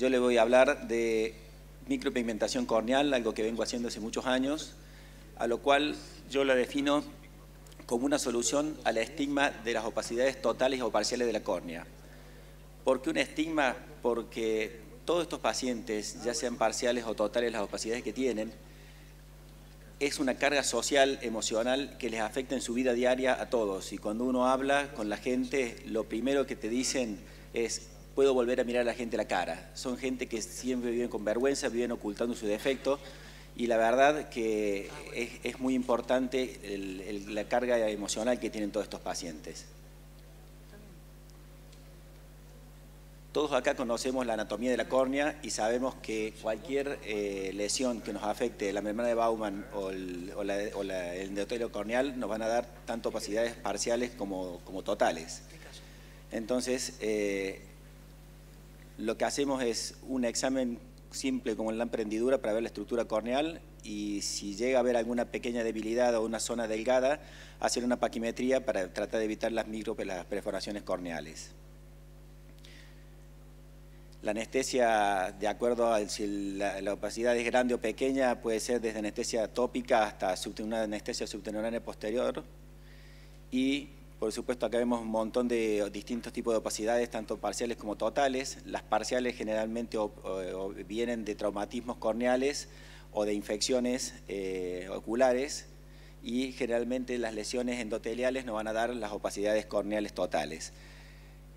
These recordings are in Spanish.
Yo le voy a hablar de micropigmentación corneal, algo que vengo haciendo hace muchos años, a lo cual yo la defino como una solución al estigma de las opacidades totales o parciales de la córnea. ¿Por qué un estigma? Porque todos estos pacientes, ya sean parciales o totales las opacidades que tienen, es una carga social, emocional, que les afecta en su vida diaria a todos. Y cuando uno habla con la gente, lo primero que te dicen es, puedo volver a mirar a la gente la cara. Son gente que siempre viven con vergüenza, viven ocultando su defecto y la verdad que es, muy importante la carga emocional que tienen todos estos pacientes. Todos acá conocemos la anatomía de la córnea y sabemos que cualquier eh, lesión que nos afecte la membrana de Bauman o el, o endotelio corneal nos van a dar tanto opacidades parciales como, totales. Entonces, eh, lo que hacemos es un examen simple como en la emprendidura para ver la estructura corneal y si llega a haber alguna pequeña debilidad o una zona delgada, hacer una paquimetría para tratar de evitar las micro, pues, las perforaciones corneales. La anestesia, de acuerdo a si la, opacidad es grande o pequeña, puede ser desde anestesia tópica hasta una anestesia subtenoraria posterior. Y por supuesto, acá vemos un montón de distintos tipos de opacidades, tanto parciales como totales. Las parciales generalmente vienen de traumatismos corneales o de infecciones eh, oculares y generalmente las lesiones endoteliales nos van a dar las opacidades corneales totales.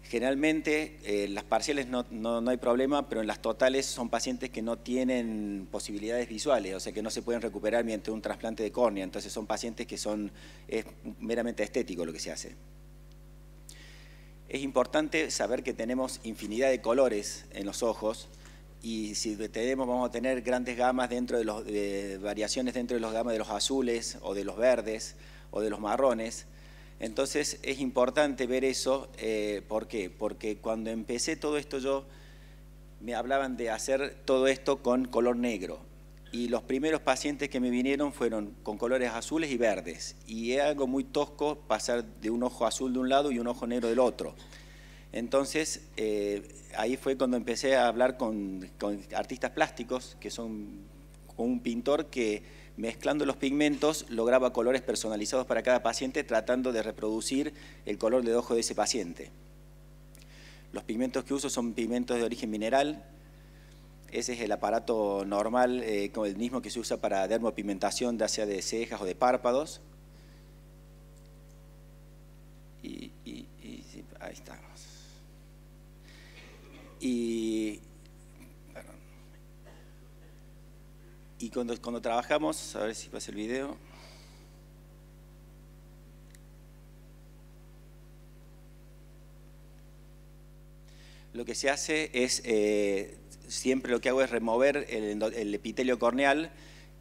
Generalmente en eh, las parciales no, hay problema, pero en las totales son pacientes que no tienen posibilidades visuales, o sea que no se pueden recuperar mediante un trasplante de córnea, entonces son pacientes que son, es meramente estético lo que se hace. Es importante saber que tenemos infinidad de colores en los ojos y si tenemos, vamos a tener grandes gamas dentro de, los, variaciones dentro de los gamas de los azules o de los verdes o de los marrones, entonces es importante ver eso, eh, ¿por qué? Porque cuando empecé todo esto yo, me hablaban de hacer todo esto con color negro. Y los primeros pacientes que me vinieron fueron con colores azules y verdes. Y es algo muy tosco pasar de un ojo azul de un lado y un ojo negro del otro. Entonces, eh, ahí fue cuando empecé a hablar con, artistas plásticos, que son un pintor que mezclando los pigmentos, lograba colores personalizados para cada paciente, tratando de reproducir el color de ojo de ese paciente. Los pigmentos que uso son pigmentos de origen mineral. Ese es el aparato normal, eh, como el mismo que se usa para dermopigmentación, ya sea de cejas o de párpados. y ahí estamos. Y Y cuando, trabajamos, a ver si pasa el video. Lo que se hace es, eh, siempre lo que hago es remover el, epitelio corneal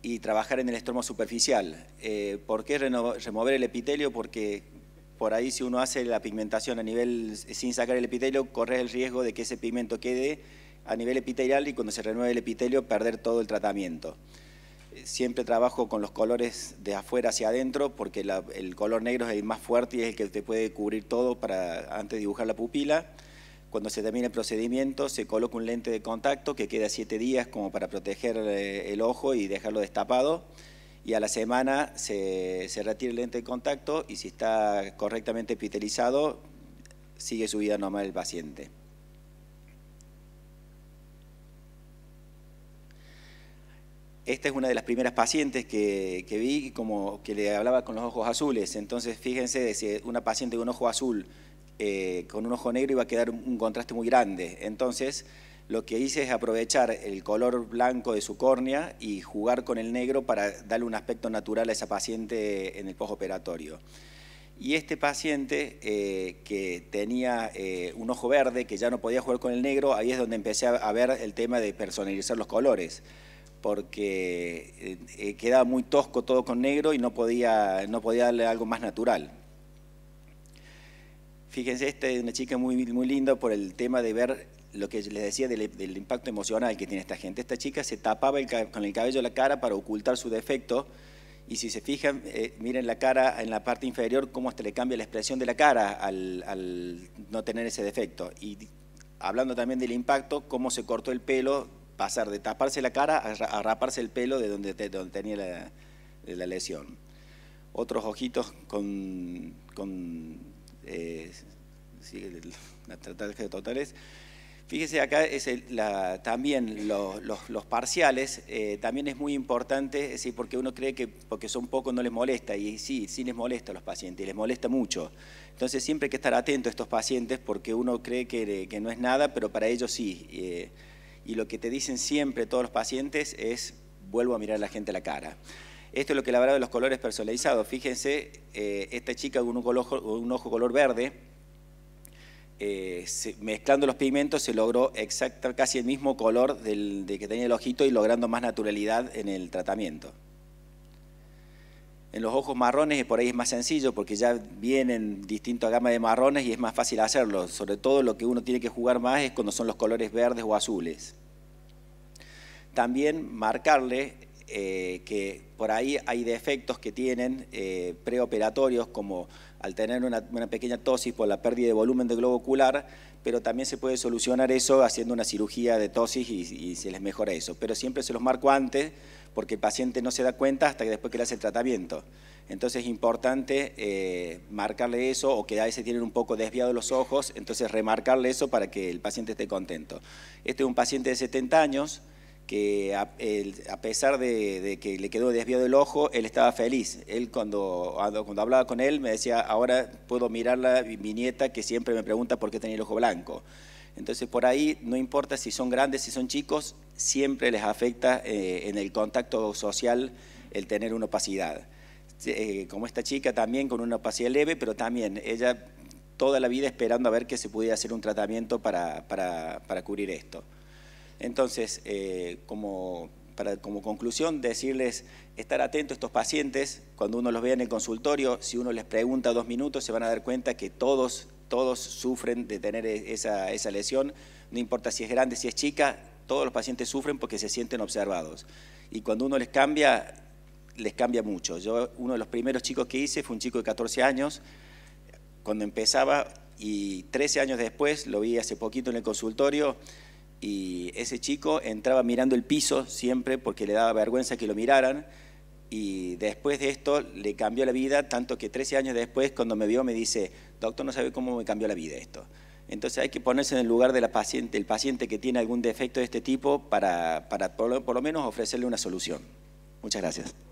y trabajar en el estroma superficial. Eh, ¿Por qué remover el epitelio? Porque por ahí si uno hace la pigmentación a nivel sin sacar el epitelio, corre el riesgo de que ese pigmento quede a nivel epitelial y cuando se renueve el epitelio perder todo el tratamiento. Siempre trabajo con los colores de afuera hacia adentro porque el color negro es el más fuerte y es el que te puede cubrir todo para antes de dibujar la pupila. Cuando se termina el procedimiento se coloca un lente de contacto que queda siete días como para proteger eh, el ojo y dejarlo destapado y a la semana se, se, retira el lente de contacto y si está correctamente epitelizado, sigue su vida normal el paciente. Esta es una de las primeras pacientes que, vi, como que le hablaba con los ojos azules. Entonces, fíjense, una paciente con un ojo azul eh, con un ojo negro iba a quedar un contraste muy grande. Entonces, lo que hice es aprovechar el color blanco de su córnea y jugar con el negro para darle un aspecto natural a esa paciente en el postoperatorio. Y este paciente eh, que tenía eh, un ojo verde, que ya no podía jugar con el negro, ahí es donde empecé a ver el tema de personalizar los colores porque eh, eh, quedaba muy tosco todo con negro y no podía, no podía darle algo más natural. Fíjense, esta es una chica muy, muy linda por el tema de ver lo que les decía del, impacto emocional que tiene esta gente. Esta chica se tapaba con el cabello la cara para ocultar su defecto y si se fijan, eh, miren la cara en la parte inferior, cómo hasta le cambia la expresión de la cara al, al no tener ese defecto. Y hablando también del impacto, cómo se cortó el pelo pasar de taparse la cara a, raparse el pelo de donde, tenía la, lesión. Otros ojitos con, con eh, de totales. Fíjese acá es también los, parciales, eh, también es muy importante, porque uno cree que porque son pocos no les molesta, y sí, sí les molesta a los pacientes, y les molesta mucho. Entonces siempre hay que estar atento a estos pacientes porque uno cree que, no es nada, pero para ellos sí. Eh, y lo que te dicen siempre todos los pacientes es, vuelvo a mirar a la gente la cara. Esto es lo que habrá de los colores personalizados. Fíjense, eh, esta chica con un, ojo color verde, eh, mezclando los pigmentos se logró casi el mismo color que tenía el ojito y logrando más naturalidad en el tratamiento en los ojos marrones por ahí es más sencillo porque ya vienen distintas gama de marrones y es más fácil hacerlo. Sobre todo lo que uno tiene que jugar más es cuando son los colores verdes o azules. También marcarle eh, que por ahí hay defectos que tienen eh, preoperatorios como al tener una, pequeña tosis por la pérdida de volumen de globo ocular, pero también se puede solucionar eso haciendo una cirugía de tosis y, y se les mejora eso. Pero siempre se los marco antes porque el paciente no se da cuenta hasta que después que le hace el tratamiento. Entonces es importante eh, marcarle eso o que a veces tienen un poco desviados los ojos, entonces remarcarle eso para que el paciente esté contento. Este es un paciente de 70 años que a, pesar de, de, que le quedó desviado el ojo, él estaba feliz. Él cuando, cuando hablaba con él me decía, ahora puedo mirar a mi nieta que siempre me pregunta por qué tenía el ojo blanco. Entonces por ahí no importa si son grandes, si son chicos, siempre les afecta eh, en el contacto social el tener una opacidad. Eh, como esta chica también con una opacidad leve, pero también ella toda la vida esperando a ver que se pudiera hacer un tratamiento para, cubrir esto. Entonces, eh, como, conclusión, decirles estar atento a estos pacientes, cuando uno los vea en el consultorio, si uno les pregunta dos minutos, se van a dar cuenta que todos, todos sufren de tener e, esa, esa lesión, no importa si es grande, si es chica, todos los pacientes sufren porque se sienten observados. Y cuando uno les cambia, les cambia mucho. Yo, uno de los primeros chicos que hice fue un chico de 14 años, cuando empezaba, y 13 años después, lo vi hace poquito en el consultorio, y ese chico entraba mirando el piso siempre porque le daba vergüenza que lo miraran, y después de esto le cambió la vida, tanto que 13 años después, cuando me vio, me dice, doctor, no sabe cómo me cambió la vida esto. Entonces hay que ponerse en el lugar del paciente, el paciente que tiene algún defecto de este tipo para, por lo menos ofrecerle una solución. Muchas gracias.